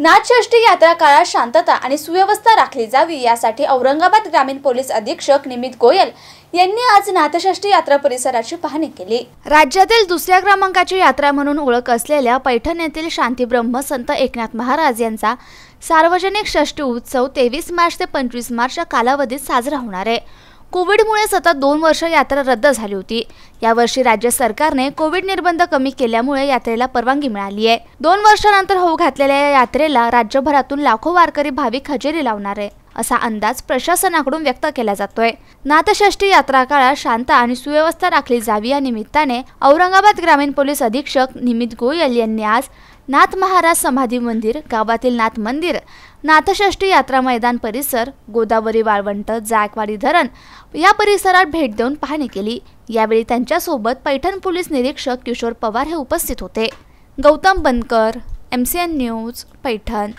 नाथषष्ठी यात्रा काळात शांतता आणि सुव्यवस्था राखली जावी यासाठी औरंगाबाद ग्रामीण पोलीस अधीक्षक निमित गोयल यांनी आज नाथषष्ठी यात्रा परिसराची पाहणी केली राज्यातील दुसऱ्या क्रमांकाची यात्रा म्हणून ओळख असलेल्या पैठण येथील शांतीब्रह्म संत एकनाथ महाराज यांचा सार्वजनिक षष्टी उत्सव तेवीस मार्च ते पंचवीस मार्च या कालावधीत साजरा होणार आहे कोविडमुळे सतत दोन वर्ष यात्रा रद्द झाली होती यावर्षी राज्य सरकारने कोविड निर्बंध कमी केल्यामुळे यात्रेला परवानगी मिळाली आहे दोन वर्षानंतर होऊ घातलेल्या या यात्रेला राज्यभरातून लाखो वारकरी भाविक हजेरी लावणार आहे असा अंदाज प्रशासनाकडून व्यक्त केला जातोय नाथषष्ठी यात्रा काळात शांत आणि सुव्यवस्था राखली जावी या निमित्ताने औरंगाबाद ग्रामीण पोलीस अधीक्षक निमित गोयल यांनी आज नाथ महाराज समाधी मंदिर गावातील नाथ मंदिर नाथषष्ठी यात्रा मैदान परिसर गोदावरी वाळवंट जायकवाडी धरण या परिसरात भेट देऊन पाहणी केली यावेळी त्यांच्यासोबत पैठण पोलीस निरीक्षक किशोर पवार हे उपस्थित होते Gautam Bankar M C N news Paithan